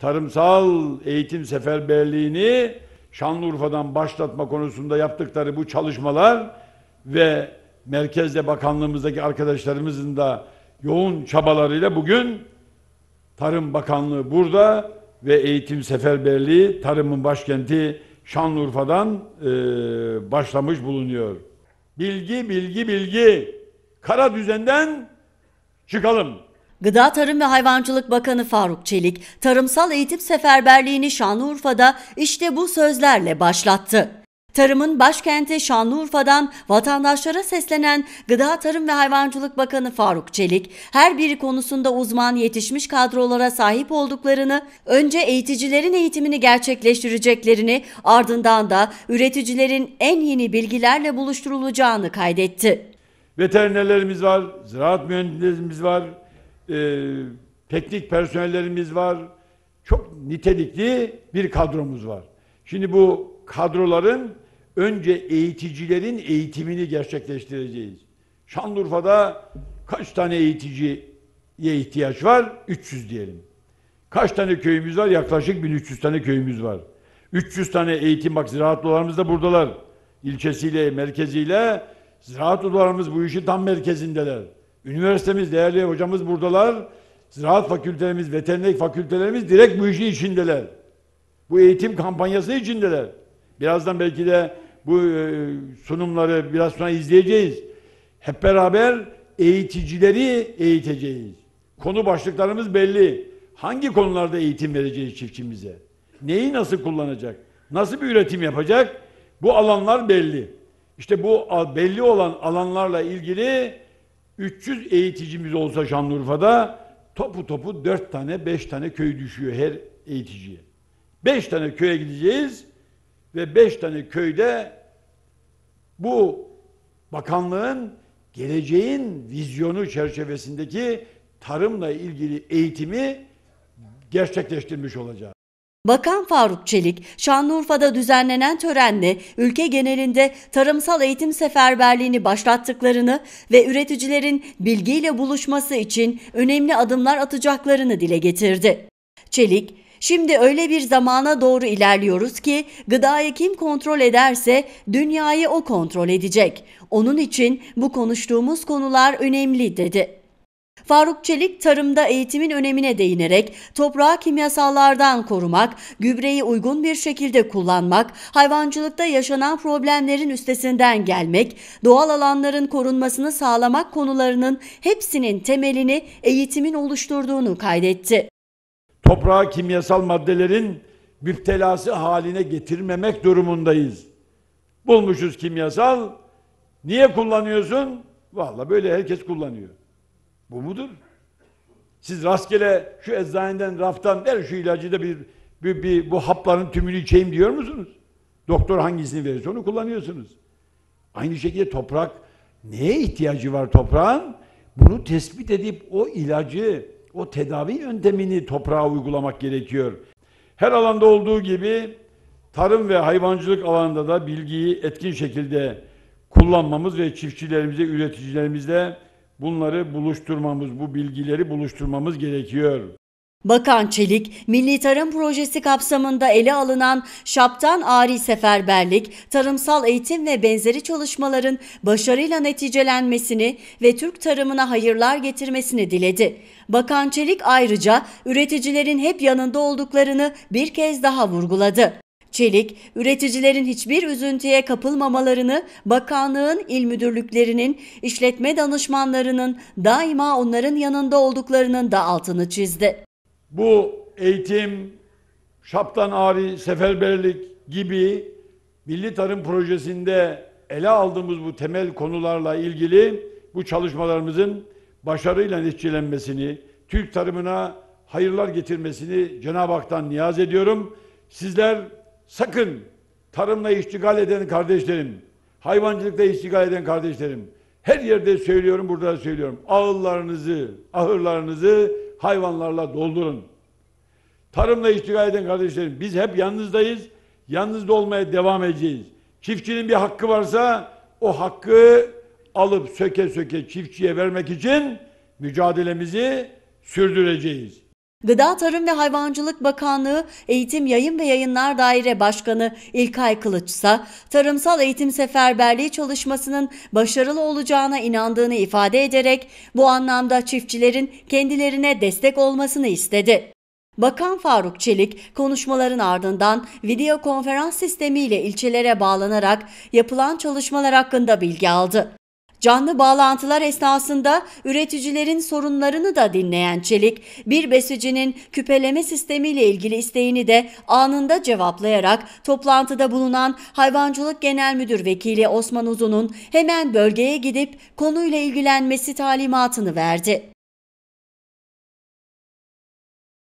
tarımsal eğitim seferberliğini Şanlıurfa'dan başlatma konusunda yaptıkları bu çalışmalar ve merkezde bakanlığımızdaki arkadaşlarımızın da yoğun çabalarıyla bugün Tarım Bakanlığı burada ve eğitim seferberliği tarımın başkenti Şanlıurfa'dan e, başlamış bulunuyor. Bilgi, bilgi, bilgi. Kara düzenden çıkalım. Gıda Tarım ve Hayvancılık Bakanı Faruk Çelik, tarımsal eğitim seferberliğini Şanlıurfa'da işte bu sözlerle başlattı. Tarımın başkenti Şanlıurfa'dan vatandaşlara seslenen Gıda Tarım ve Hayvancılık Bakanı Faruk Çelik, her biri konusunda uzman yetişmiş kadrolara sahip olduklarını, önce eğiticilerin eğitimini gerçekleştireceklerini, ardından da üreticilerin en yeni bilgilerle buluşturulacağını kaydetti. Veterinerlerimiz var, ziraat mühendislerimiz var, e, teknik personellerimiz var. Çok nitelikli bir kadromuz var. Şimdi bu kadroların önce eğiticilerin eğitimini gerçekleştireceğiz. Şanlıurfa'da kaç tane eğiticiye ihtiyaç var? 300 diyelim. Kaç tane köyümüz var? Yaklaşık 1300 tane köyümüz var. 300 tane eğitim bak ziraat odalarımız da buradalar. İlçesiyle, merkeziyle ziraat odalarımız bu işi tam merkezindeler. Üniversitemiz, değerli hocamız buradalar. Ziraat fakültelerimiz, veterinerlik fakültelerimiz direkt bu işin içindeler. Bu eğitim kampanyası içindeler. Birazdan belki de bu e, sunumları biraz sonra izleyeceğiz. Hep beraber eğiticileri eğiteceğiz. Konu başlıklarımız belli. Hangi konularda eğitim vereceğiz çiftçimize? Neyi nasıl kullanacak? Nasıl bir üretim yapacak? Bu alanlar belli. İşte bu belli olan alanlarla ilgili 300 eğiticimiz olsa Şanlıurfa'da topu topu 4 tane 5 tane köy düşüyor her eğiticiye. 5 tane köye gideceğiz ve 5 tane köyde bu bakanlığın geleceğin vizyonu çerçevesindeki tarımla ilgili eğitimi gerçekleştirmiş olacağız. Bakan Faruk Çelik, Şanlıurfa'da düzenlenen törenle ülke genelinde tarımsal eğitim seferberliğini başlattıklarını ve üreticilerin bilgiyle buluşması için önemli adımlar atacaklarını dile getirdi. Çelik, Şimdi öyle bir zamana doğru ilerliyoruz ki gıdayı kim kontrol ederse dünyayı o kontrol edecek. Onun için bu konuştuğumuz konular önemli dedi. Faruk Çelik tarımda eğitimin önemine değinerek toprağı kimyasallardan korumak, gübreyi uygun bir şekilde kullanmak, hayvancılıkta yaşanan problemlerin üstesinden gelmek, doğal alanların korunmasını sağlamak konularının hepsinin temelini eğitimin oluşturduğunu kaydetti. Toprağı kimyasal maddelerin müptelası haline getirmemek durumundayız. Bulmuşuz kimyasal. Niye kullanıyorsun? Valla böyle herkes kullanıyor. Bu mudur? Siz rastgele şu eczaneden, raftan ver şu ilacı da bir, bir, bir bu hapların tümünü içeyim diyor musunuz? Doktor hangisini verirse onu kullanıyorsunuz. Aynı şekilde toprak neye ihtiyacı var toprağın? Bunu tespit edip o ilacı, o tedavi yöntemini toprağa uygulamak gerekiyor. Her alanda olduğu gibi tarım ve hayvancılık alanında da bilgiyi etkin şekilde kullanmamız ve çiftçilerimize, üreticilerimize Bunları buluşturmamız, bu bilgileri buluşturmamız gerekiyor. Bakan Çelik, Milli Tarım Projesi kapsamında ele alınan şaptan ari seferberlik, tarımsal eğitim ve benzeri çalışmaların başarıyla neticelenmesini ve Türk tarımına hayırlar getirmesini diledi. Bakan Çelik ayrıca üreticilerin hep yanında olduklarını bir kez daha vurguladı. Çelik, üreticilerin hiçbir üzüntüye kapılmamalarını bakanlığın il müdürlüklerinin, işletme danışmanlarının daima onların yanında olduklarının da altını çizdi. Bu eğitim, şaptan ağrı, seferberlik gibi Milli Tarım Projesi'nde ele aldığımız bu temel konularla ilgili bu çalışmalarımızın başarıyla neticelenmesini, Türk tarımına hayırlar getirmesini Cenab-ı Hak'tan niyaz ediyorum. Sizler sakın tarımla iştigal eden kardeşlerim, hayvancılıkla iştigal eden kardeşlerim, her yerde söylüyorum, burada söylüyorum. ağırlarınızı, ahırlarınızı hayvanlarla doldurun. Tarımla iştigal eden kardeşlerim, biz hep yalnızdayız. Yalnız da olmaya devam edeceğiz. Çiftçinin bir hakkı varsa o hakkı alıp söke söke çiftçiye vermek için mücadelemizi sürdüreceğiz. Gıda Tarım ve Hayvancılık Bakanlığı Eğitim Yayın ve Yayınlar Daire Başkanı İlkay Kılıç tarımsal eğitim seferberliği çalışmasının başarılı olacağına inandığını ifade ederek bu anlamda çiftçilerin kendilerine destek olmasını istedi. Bakan Faruk Çelik konuşmaların ardından video konferans sistemiyle ilçelere bağlanarak yapılan çalışmalar hakkında bilgi aldı. Canlı bağlantılar esnasında üreticilerin sorunlarını da dinleyen Çelik, bir besicinin küpeleme sistemiyle ilgili isteğini de anında cevaplayarak toplantıda bulunan Hayvancılık Genel Müdür Vekili Osman Uzun'un hemen bölgeye gidip konuyla ilgilenmesi talimatını verdi.